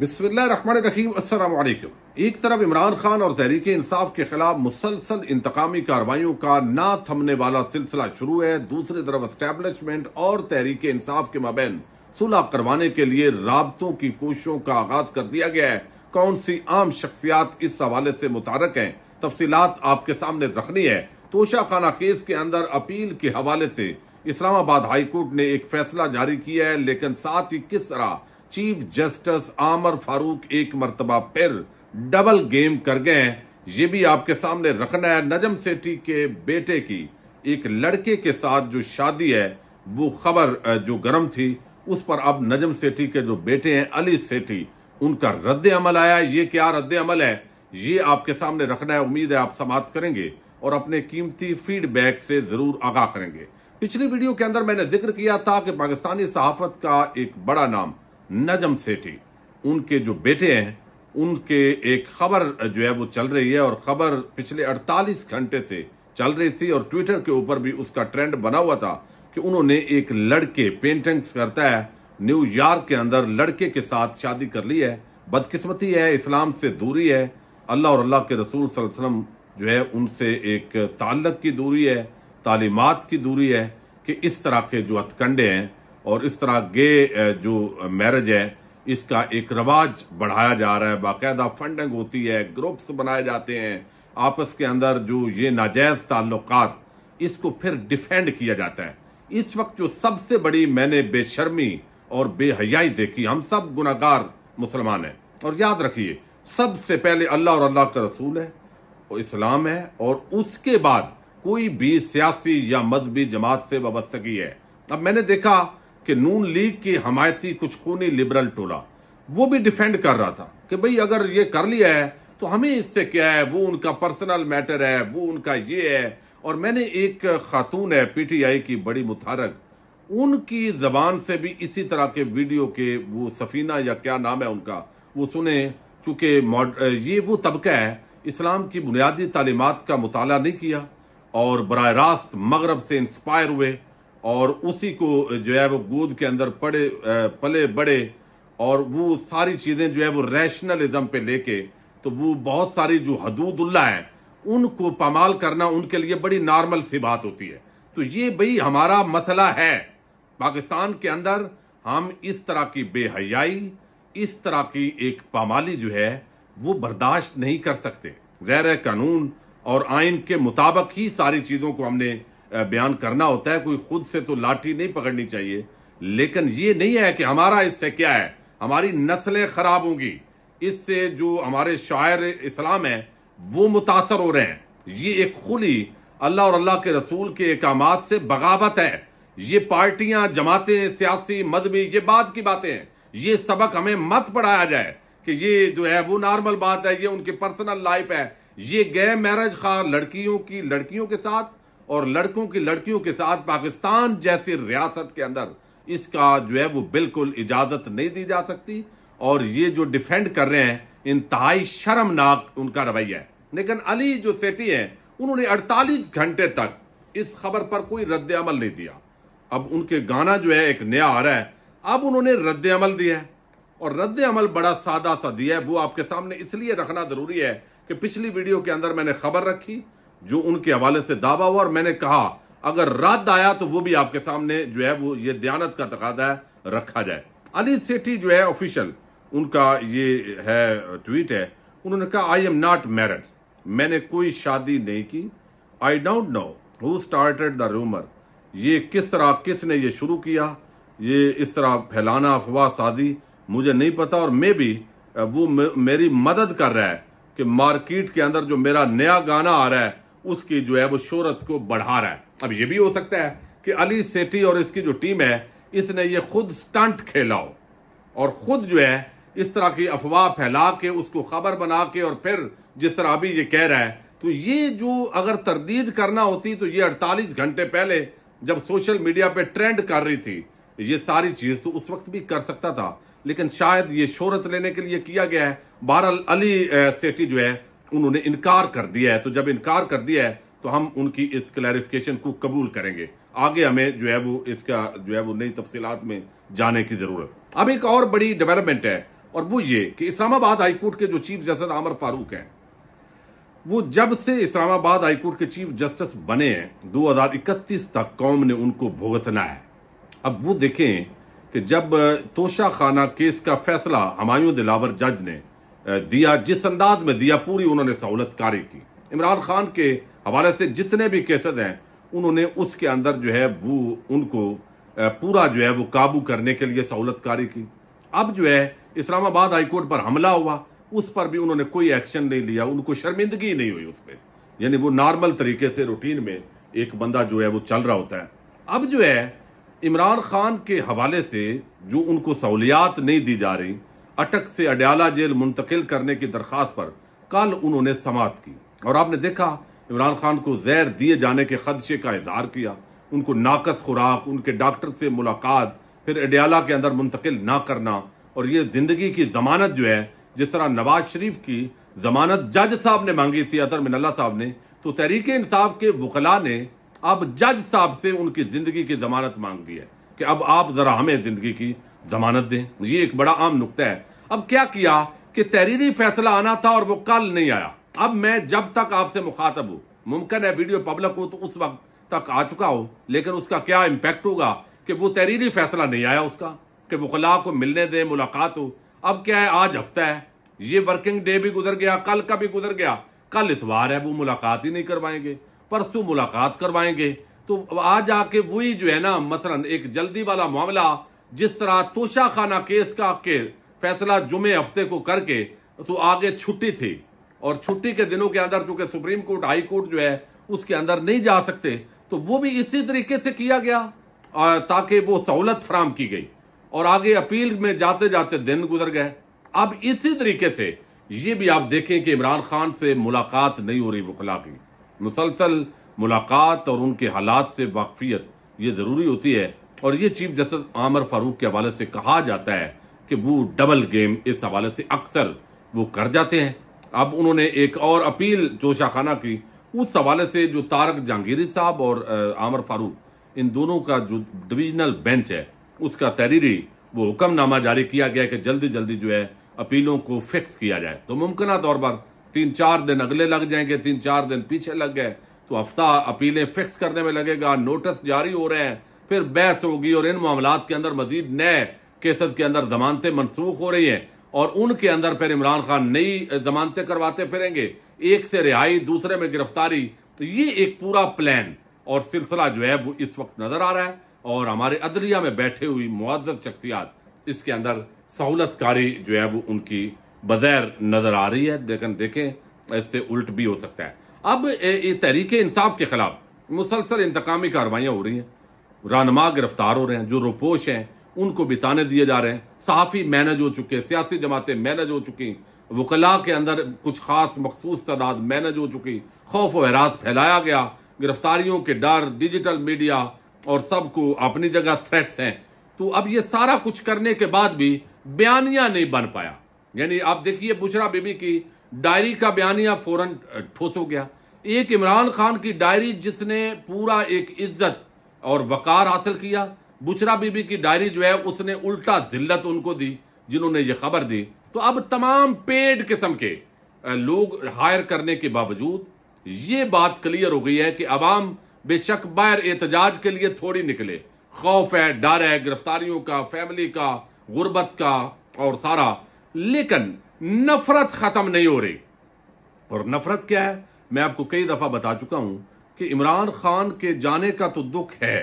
बिस्मिल्लाम एक तरफ इमरान खान और तहरीक इंसाफ के खिलाफ मुसलसल इंतकामी कार्रवाई का ना थमने वाला सिलसिला शुरू है दूसरी तरफ एस्टेब्लिशमेंट और तहरीक इंसाफ के मबैन सुलह करवाने के लिए राबतों की कोशिशों का आगाज कर दिया गया है कौन सी आम शख्सियात इस हवाले से मुतारक है तफसीलात आपके सामने रखनी है तोशा खाना केस के अंदर अपील के हवाले से इस्लामाबाद हाईकोर्ट ने एक फैसला जारी किया है लेकिन साथ ही किस तरह चीफ जस्टिस आमर फारूक एक मरतबा फिर डबल गेम कर गए ये भी आपके सामने रखना है नजम सेठी के बेटे की एक लड़के के साथ जो शादी है वो खबर जो गर्म थी उस पर अब नजम सेठी के जो बेटे हैं अली सेठी उनका रद्द अमल आया ये क्या रद्द अमल है ये आपके सामने रखना है उम्मीद है आप समाप्त करेंगे और अपने कीमती फीडबैक से जरूर आगाह करेंगे पिछली वीडियो के अंदर मैंने जिक्र किया था कि पाकिस्तानी सहाफत का एक बड़ा नाम नजम सेठी उनके जो बेटे हैं उनके एक खबर जो है वो चल रही है और खबर पिछले 48 घंटे से चल रही थी और ट्विटर के ऊपर भी उसका ट्रेंड बना हुआ था कि उन्होंने एक लड़के पेंटिंग्स करता है न्यूयॉर्क के अंदर लड़के के साथ शादी कर ली है बदकिस्मती है इस्लाम से दूरी है अल्लाह और अल्लाह के रसूल सल्लम जो है उनसे एक ताल्लक की दूरी है तालीमत की दूरी है कि इस तरह के जो हथकंडे हैं और इस तरह गे जो मैरिज है इसका एक रवाज बढ़ाया जा रहा है बाकायदा फंडिंग होती है ग्रुप्स बनाए जाते हैं आपस के अंदर जो ये नाजायज ताल्लुकात इसको फिर डिफेंड किया जाता है इस वक्त जो सबसे बड़ी मैंने बेशर्मी और बेहयाई देखी हम सब गुनागार मुसलमान हैं और याद रखिए सबसे पहले अल्लाह और अल्लाह का रसूल है और इस्लाम है और उसके बाद कोई भी सियासी या मजहबी जमात से वाबस्तगी है अब मैंने देखा कि नून लीग की हमायती कुछ खूनी लिबरल टोला वो भी डिफेंड कर रहा था कि भाई अगर ये कर लिया है तो हमें इससे क्या है वो उनका पर्सनल मैटर है वो उनका ये है और मैंने एक खातून है पीटीआई की बड़ी मुतारक उनकी जबान से भी इसी तरह के वीडियो के वो सफीना या क्या नाम है उनका वो सुने चूंकि ये वो तबका है इस्लाम की बुनियादी तालीमत का मुताला नहीं किया और बर रास्त मगरब से इंस्पायर हुए और उसी को जो है वो गोद के अंदर पड़े पले बड़े और वो सारी चीज़ें जो है वो रैशनलिज्म पे लेके तो वो बहुत सारी जो हदूदुल्ला है उनको पमाल करना उनके लिए बड़ी नॉर्मल सी बात होती है तो ये भाई हमारा मसला है पाकिस्तान के अंदर हम इस तरह की बेहयाई इस तरह की एक पामाली जो है वो बर्दाश्त नहीं कर सकते गैर कानून और आइन के मुताबिक ही सारी चीज़ों को हमने बयान करना होता है कोई खुद से तो लाठी नहीं पकड़नी चाहिए लेकिन ये नहीं है कि हमारा इससे क्या है हमारी नस्लें खराब होंगी इससे जो हमारे शायर इस्लाम है वो मुतासर हो रहे हैं ये एक खुली अल्लाह और अल्लाह के रसूल के इकाम से बगावत है ये पार्टियां जमातें सियासी मजहबी ये बाद की बातें हैं ये सबक हमें मत पढ़ाया जाए कि ये जो है वो नॉर्मल बात है ये उनके पर्सनल लाइफ है ये गैर मैरिज खा लड़कियों की लड़कियों के साथ और लड़कों की लड़कियों के साथ पाकिस्तान जैसी रियासत के अंदर इसका जो है वो बिल्कुल इजाजत नहीं दी जा सकती और ये जो डिफेंड कर रहे हैं इंतहाई शर्मनाक उनका रवैया है लेकिन अली जो सेठी है उन्होंने 48 घंटे तक इस खबर पर कोई रद्द अमल नहीं दिया अब उनके गाना जो है एक नया आ रहा है अब उन्होंने रद्द अमल दिया है और रद्द अमल बड़ा सादा सा दिया है वो आपके सामने इसलिए रखना जरूरी है कि पिछली वीडियो के अंदर मैंने खबर रखी जो उनके हवाले से दावा हुआ और मैंने कहा अगर रद्द आया तो वो भी आपके सामने जो है वो ये दयानत का तकादा रखा जाए अली सेठी जो है ऑफिशियल उनका ये है ट्वीट है उन्होंने कहा आई एम नॉट मैरिड मैंने कोई शादी नहीं की I don't know who started the rumour ये किस तरह किसने ये शुरू किया ये इस तरह फैलाना अफवाह साजी मुझे नहीं पता और मे भी वो मेरी मदद कर रहा है कि मार्केट के अंदर जो मेरा नया गाना आ रहा है उसकी जो है वो शोहरत को बढ़ा रहा है अब ये भी हो सकता है कि अली सेठी और इसकी जो टीम है इसने ये खुद स्टंट खेला हो और खुद जो है इस तरह की अफवाह फैला के उसको खबर बना के और फिर जिस तरह अभी ये कह रहा है तो ये जो अगर तरदीद करना होती तो ये 48 घंटे पहले जब सोशल मीडिया पे ट्रेंड कर रही थी ये सारी चीज तो उस वक्त भी कर सकता था लेकिन शायद ये शोहरत लेने के लिए किया गया है बहरअल अली सेठी जो है उन्होंने इनकार कर दिया है तो जब इनकार कर दिया है तो हम उनकी इस क्लैरिफिकेशन को कबूल करेंगे आगे हमें जो है वो इसका जो है वो नई तफसीत में जाने की जरूरत अब एक और बड़ी डेवलपमेंट है और वो ये कि इस्लामाबाद हाईकोर्ट के जो चीफ जस्टिस आमर फारूक हैं वो जब से इस्लामाबाद हाईकोर्ट के चीफ जस्टिस बने हैं दो तक कौम ने उनको भुगतना है अब वो देखें कि जब तोशा खाना केस का फैसला हमायूं दिलावर जज ने दिया जिस अंदाज में दिया पूरी उन्होंने सहूलत कार्य की इमरान खान के हवाले से जितने भी केसेस हैं उन्होंने उसके अंदर जो है वो उनको पूरा जो है वो काबू करने के लिए सहूलत कारी की अब जो है इस्लामाबाद हाईकोर्ट पर हमला हुआ उस पर भी उन्होंने कोई एक्शन नहीं लिया उनको शर्मिंदगी नहीं हुई उस पर यानी वो नॉर्मल तरीके से रूटीन में एक बंदा जो है वो चल रहा होता है अब जो है इमरान खान के हवाले से जो उनको सहूलियात नहीं दी जा रही अटक से अडयाला जेल मुंतकिल करने की दरख्वास्त पर कल उन्होंने समाप्त की और आपने देखा इमरान खान को जहर दिए जाने के खदशे का इजहार किया उनको नाकस खुराक उनके डॉक्टर से मुलाकात फिर अडयाला के अंदर मुंतकिल ना करना और ये जिंदगी की जमानत जो है जिस तरह नवाज शरीफ की जमानत जज साहब ने मांगी थी अतर मिनल्ला साहब ने तो तहरीक इंसाफ के वकला ने अब जज साहब से उनकी जिंदगी की जमानत मांग दी है कि अब आप जरा हमें जिंदगी की जमानत दें ये एक बड़ा आम नुकता है अब क्या किया कि तहरीरी फैसला आना था और वो कल नहीं आया अब मैं जब तक आपसे मुखातब हूं मुमकिन है वीडियो पब्लिक हो तो उस वक्त तक आ चुका हो लेकिन उसका क्या इम्पैक्ट होगा कि वो तहरीरी फैसला नहीं आया उसका कि वकला को मिलने दें मुलाकात हो अब क्या है आज हफ्ता है ये वर्किंग डे भी गुजर गया कल का भी गुजर गया कल इतवार है वो मुलाकात ही नहीं करवाएंगे परसों मुलाकात करवाएंगे तो आज आके वही जो है ना मसलन एक जल्दी वाला मामला जिस तरह तोशा खाना केस का के फैसला जुमे हफ्ते को करके तो आगे छुट्टी थी और छुट्टी के दिनों के अंदर चूंकि सुप्रीम कोर्ट हाई कोर्ट जो है उसके अंदर नहीं जा सकते तो वो भी इसी तरीके से किया गया ताकि वो सहूलत फराम की गई और आगे अपील में जाते जाते दिन गुजर गए अब इसी तरीके से ये भी आप देखें कि इमरान खान से मुलाकात नहीं हो रही वकला की मुसलसल मुलाकात और उनके हालात से वाकफियत ये ज़रूरी होती है और ये चीफ जस्टिस आमर फारूक के हवाले से कहा जाता है कि वो डबल गेम इस हवाले से अक्सर वो कर जाते हैं अब उन्होंने एक और अपील जोशाखाना की उस हवाले से जो तारक जहांगीरी साहब और आमर फारूक इन दोनों का जो डिवीजनल बेंच है उसका तहरीरी वो हुक्मनामा जारी किया गया कि जल्दी जल्दी जो है अपीलों को फिक्स किया जाए तो मुमकिन तौर पर तीन चार दिन अगले लग जाएंगे तीन चार दिन पीछे लग गए तो हफ्ता अपीलें फिक्स करने में लगेगा नोटिस जारी हो रहे हैं फिर बहस होगी और इन मामला के अंदर मजीद नए केसेस के अंदर जमानतें मनसूख हो रही हैं और उनके अंदर फिर इमरान खान नई जमानतें करवाते फिरेंगे एक से रिहाई दूसरे में गिरफ्तारी तो ये एक पूरा प्लान और सिलसिला जो है वो इस वक्त नजर आ रहा है और हमारे अदलिया में बैठे हुई मुआजत शख्सियात इसके अंदर सहूलतकारी जो है वो उनकी बजैर नजर आ रही है लेकिन देखें इससे उल्ट भी हो सकता है अब तहरीक इंसाफ के खिलाफ मुसलसल इंतकामी कार्रवाइयां हो रही हैं रहनमा गिरफ्तार हो रहे हैं जो रोपोश हैं उनको बिताने दिए जा रहे हैं सहाफ़ी मैनेज हो चुके हैं सियासी जमातें मैनेज हो चुकी वकला के अंदर कुछ खास मखसूस तादाद मैनेज हो चुकी खौफ व हरास फैलाया गया गिरफ्तारियों के डर डिजिटल मीडिया और सबको अपनी जगह थ्रेट्स हैं तो अब ये सारा कुछ करने के बाद भी बयानिया नहीं बन पाया यानी आप देखिए बुशरा बीबी की डायरी का बयानिया फौरन ठोस हो गया एक इमरान खान की डायरी जिसने पूरा एक इज्जत और वकार हासिल किया बुचरा बीबी की डायरी जो है उसने उल्टा जिल्लत उनको दी जिन्होंने ये खबर दी तो अब तमाम पेड किस्म के लोग हायर करने के बावजूद ये बात क्लियर हो गई है कि अवाम बेशक बाहर एहतजाज के लिए थोड़ी निकले खौफ है डर है गिरफ्तारियों का फैमिली का गुर्बत का और सारा लेकिन नफरत खत्म नहीं हो रही और नफरत क्या है मैं आपको कई दफा बता चुका हूं कि इमरान खान के जाने का तो दुख है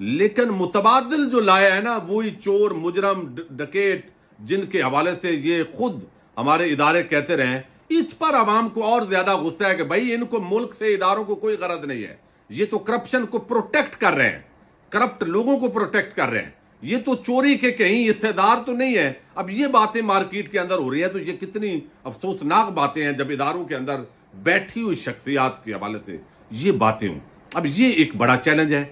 लेकिन मुतबादल जो लाया है ना वही चोर मुजरम डकेट जिनके हवाले से ये खुद हमारे इदारे कहते रहे इस पर आवाम को और ज्यादा गुस्सा है कि भाई इनको मुल्क से इदारों को कोई गरज नहीं है ये तो करप्शन को प्रोटेक्ट कर रहे हैं करप्ट लोगों को प्रोटेक्ट कर रहे हैं ये तो चोरी के कहीं हिस्सेदार तो नहीं है अब ये बातें मार्केट के अंदर हो रही है तो ये कितनी अफसोसनाक बातें हैं जब इदारों के अंदर बैठी हुई शख्सियात के हवाले से ये बातें हूं अब ये एक बड़ा चैलेंज है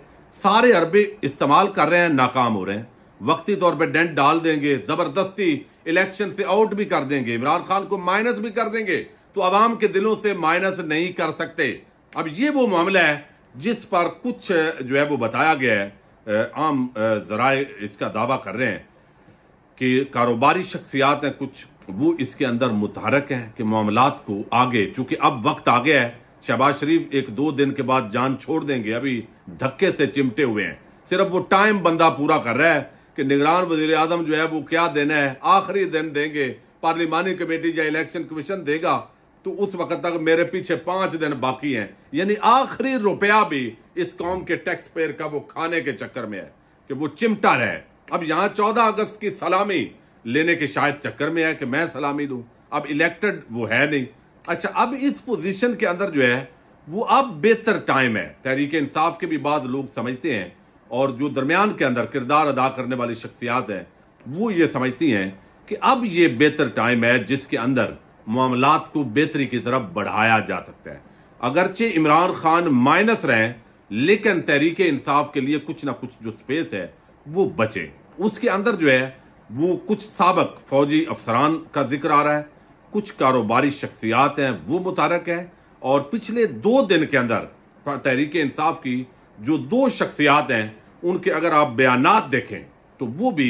सारे अरबे इस्तेमाल कर रहे हैं नाकाम हो रहे हैं वक्ती तौर पर डेंट डाल देंगे जबरदस्ती इलेक्शन से आउट भी कर देंगे इमरान खान को माइनस भी कर देंगे तो आवाम के दिलों से माइनस नहीं कर सकते अब ये वो मामला है जिस पर कुछ जो है वो बताया गया है आम जरा इसका दावा कर रहे हैं कि कारोबारी शख्सियात हैं कुछ वो इसके अंदर मुतहरक हैं कि मामला को आगे चूंकि अब वक्त आ गया है शहबाज शरीफ एक दो दिन के बाद जान छोड़ देंगे अभी धक्के से चिमटे हुए हैं सिर्फ वो टाइम बंदा पूरा कर रहा है कि निगरान वजीर आजम जो है वो क्या देना है आखिरी दिन देंगे पार्लिमानी कमेटी या इलेक्शन कमीशन देगा तो उस वक्त तक मेरे पीछे पांच दिन बाकी हैं यानी आखिरी रुपया भी इस कौम के टैक्स पेयर का वो खाने के चक्कर में है कि वो चिमटा रहे अब यहां चौदह अगस्त की सलामी लेने के शायद चक्कर में है कि मैं सलामी दू अब इलेक्टेड वो है नहीं अच्छा अब इस पोजीशन के अंदर जो है वो अब बेहतर टाइम है तहरीक इंसाफ के भी बाद लोग समझते हैं और जो दरमियान के अंदर किरदार अदा करने वाली शख्सियात हैं वो ये समझती हैं कि अब ये बेहतर टाइम है जिसके अंदर मामला को बेहतरी की तरफ बढ़ाया जा सकता है अगरचे इमरान खान माइनस रहे लेकिन तहरीक इंसाफ के लिए कुछ ना कुछ जो स्पेस है वो बचे उसके अंदर जो है वो कुछ सबक फौजी अफसरान का जिक्र आ रहा है कुछ कारोबारी शख्सियात हैं वो मुतारक हैं और पिछले दो दिन के अंदर तहरीक इंसाफ की जो दो शख्सियात हैं उनके अगर आप बयान देखें तो वो भी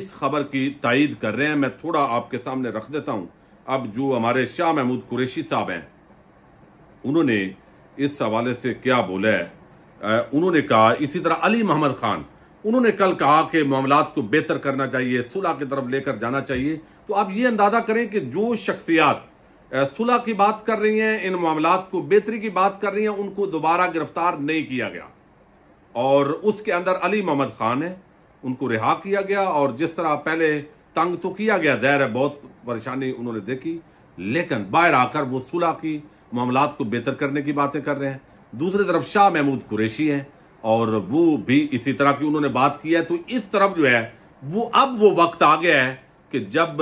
इस खबर की तइद कर रहे हैं मैं थोड़ा आपके सामने रख देता हूं अब जो हमारे शाह महमूद कुरेशी साहब हैं उन्होंने इस हवाले से क्या बोला है उन्होंने कहा इसी तरह अली मोहम्मद खान उन्होंने कल कहा कि मामला को बेहतर करना चाहिए सुलह की तरफ लेकर जाना चाहिए तो आप ये अंदाजा करें कि जो शख्सियात सुलह की बात कर रही हैं इन मामला को बेहतरी की बात कर रही हैं उनको दोबारा गिरफ्तार नहीं किया गया और उसके अंदर अली मोहम्मद खान है उनको रिहा किया गया और जिस तरह पहले तंग तो किया गया जहर है बहुत परेशानी उन्होंने देखी लेकिन बाहर आकर वो सुलह की मामला को बेहतर करने की बातें कर रहे हैं दूसरी तरफ शाह महमूद कुरेशी हैं और वो भी इसी तरह की उन्होंने बात की है तो इस तरफ जो है वो अब वो वक्त आ गया है कि जब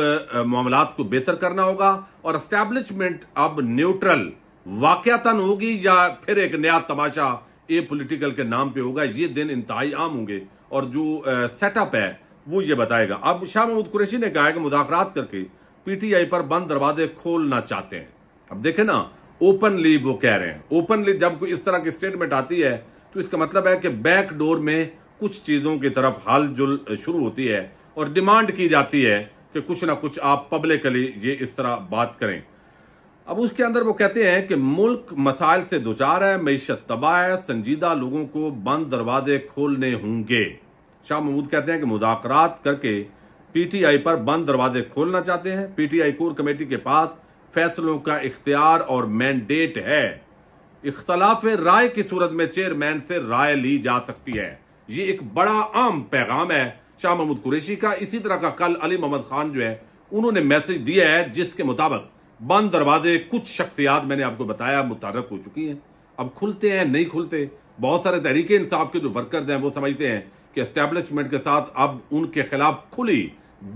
मामला को बेहतर करना होगा और स्टैब्लिशमेंट अब न्यूट्रल वाक्यतन होगी या फिर एक नया तमाशा ए पोलिटिकल के नाम पे होगा ये दिन इंतहाई आम होंगे और जो सेटअप है वो ये बताएगा अब शाह महमूद कुरैशी ने कहा है कि मुदाखरात करके पीटीआई पर बंद दरवाजे खोलना चाहते हैं अब देखे ना ओपनली वो कह रहे हैं ओपनली जब कोई इस तरह की स्टेटमेंट आती है तो इसका मतलब है कि बैक डोर में कुछ चीजों की तरफ हल जुल शुरू होती है और डिमांड की जाती है कि कुछ ना कुछ आप पब्लिकली ये इस तरह बात करें अब उसके अंदर वो कहते हैं कि मुल्क मसाइल से दो चार है मीशत तबाह है संजीदा लोगों को बंद दरवाजे खोलने होंगे शाह महमूद कहते हैं कि मुजाकरात करके पीटीआई पर बंद दरवाजे खोलना चाहते हैं पीटीआई कोर कमेटी के पास फैसलों का इख्तियार और मैंडेट है इख्तलाफ राय की सूरत में चेयरमैन से राय ली जा सकती है ये एक बड़ा आम पैगाम है शाह महमूद कुरैशी का इसी तरह का कल अली मोहम्मद खान जो है उन्होंने मैसेज दिया है जिसके मुताबिक बंद दरवाजे कुछ शख्सियात मैंने आपको बताया मुतारक हो चुकी हैं अब खुलते हैं नहीं खुलते बहुत सारे तहरीके इंसाफ के जो वर्कर्स हैं वो समझते हैं कि एस्टेब्लिशमेंट के साथ अब उनके खिलाफ खुली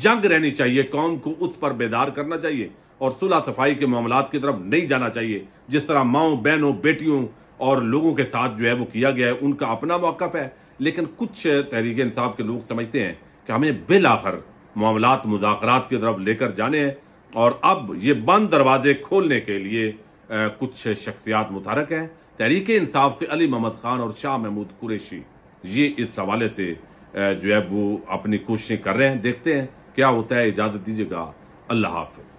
जंग रहनी चाहिए कौन को उस पर बेदार करना चाहिए और सुलह सफाई के मामला की तरफ नहीं जाना चाहिए जिस तरह माओ बहनों बेटियों और लोगों के साथ जो है वो किया गया है उनका अपना मौकफ है लेकिन कुछ तहरीक इंसाफ के लोग समझते हैं कि हमें बिल आखिर मामला मुजाकर की तरफ लेकर जाने हैं और अब ये बंद दरवाजे खोलने के लिए आ, कुछ शख्सियात मुतहरक हैं तहरीक इंसाफ से अली मोहम्मद खान और शाह महमूद कुरैशी ये इस हवाले से जो है वो अपनी कोशिशें कर रहे हैं देखते हैं क्या होता है इजाज़त दीजिएगा अल्लाह हाफिज